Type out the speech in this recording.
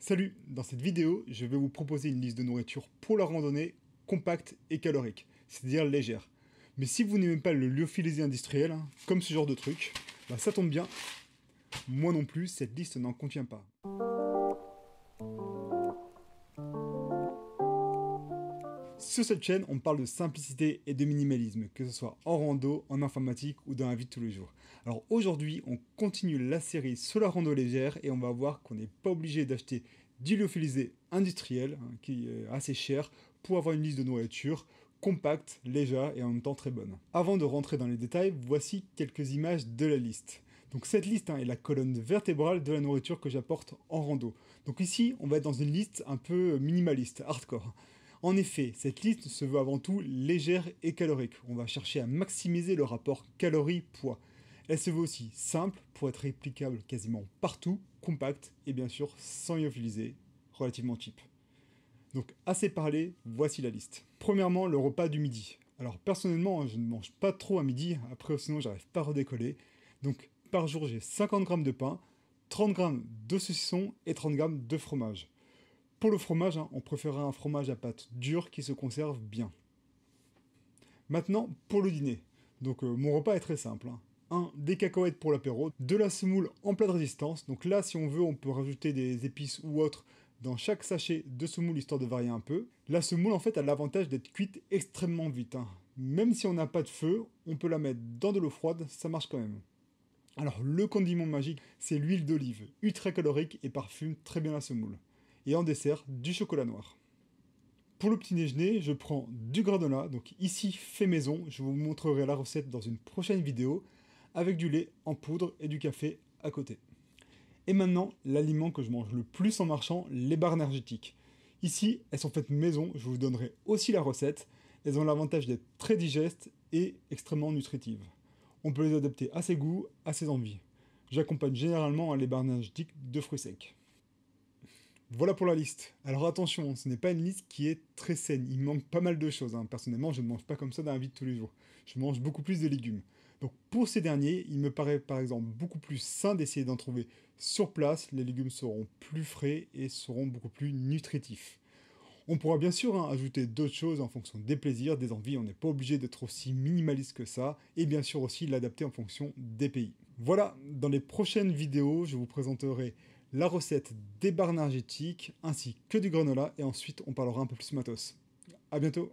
Salut, dans cette vidéo, je vais vous proposer une liste de nourriture pour la randonnée compacte et calorique, c'est-à-dire légère. Mais si vous n'aimez pas le lyophilisé industriel, hein, comme ce genre de truc, bah, ça tombe bien. Moi non plus, cette liste n'en contient pas. Sur cette chaîne, on parle de simplicité et de minimalisme, que ce soit en rando, en informatique ou dans la vie de tous les jours. Alors aujourd'hui, on continue la série sur la rando légère et on va voir qu'on n'est pas obligé d'acheter du lyophilisé industriel, hein, qui est assez cher, pour avoir une liste de nourriture compacte, légère et en même temps très bonne. Avant de rentrer dans les détails, voici quelques images de la liste. Donc cette liste hein, est la colonne vertébrale de la nourriture que j'apporte en rando. Donc ici, on va être dans une liste un peu minimaliste, hardcore. En effet, cette liste se veut avant tout légère et calorique. On va chercher à maximiser le rapport calorie-poids. Elle se veut aussi simple pour être réplicable quasiment partout, compacte et bien sûr sans y utiliser, relativement cheap. Donc assez parlé, voici la liste. Premièrement, le repas du midi. Alors personnellement, hein, je ne mange pas trop à midi, après sinon j'arrive pas à redécoller. Donc par jour, j'ai 50 g de pain, 30 g de saucisson et 30 g de fromage. Pour le fromage, hein, on préférera un fromage à pâte dure qui se conserve bien. Maintenant, pour le dîner. Donc euh, mon repas est très simple. Hein. Un Des cacahuètes pour l'apéro, de la semoule en plat de résistance. Donc là, si on veut, on peut rajouter des épices ou autres dans chaque sachet de semoule histoire de varier un peu. La semoule, en fait, a l'avantage d'être cuite extrêmement vite. Hein. Même si on n'a pas de feu, on peut la mettre dans de l'eau froide, ça marche quand même. Alors, le condiment magique, c'est l'huile d'olive, ultra calorique et parfume très bien la semoule. Et en dessert, du chocolat noir. Pour le petit déjeuner, je prends du granola, donc ici fait maison. Je vous montrerai la recette dans une prochaine vidéo avec du lait en poudre et du café à côté. Et maintenant, l'aliment que je mange le plus en marchant, les barres énergétiques. Ici, elles sont faites maison, je vous donnerai aussi la recette. Elles ont l'avantage d'être très digestes et extrêmement nutritives. On peut les adapter à ses goûts, à ses envies. J'accompagne généralement les barres énergétiques de fruits secs. Voilà pour la liste. Alors attention, ce n'est pas une liste qui est très saine. Il manque pas mal de choses. Hein. Personnellement, je ne mange pas comme ça dans la vie de tous les jours. Je mange beaucoup plus de légumes. Donc pour ces derniers, il me paraît par exemple beaucoup plus sain d'essayer d'en trouver sur place. Les légumes seront plus frais et seront beaucoup plus nutritifs. On pourra bien sûr hein, ajouter d'autres choses en fonction des plaisirs, des envies. On n'est pas obligé d'être aussi minimaliste que ça. Et bien sûr aussi l'adapter en fonction des pays. Voilà, dans les prochaines vidéos, je vous présenterai la recette des barres énergétiques ainsi que du granola et ensuite on parlera un peu plus matos. À bientôt.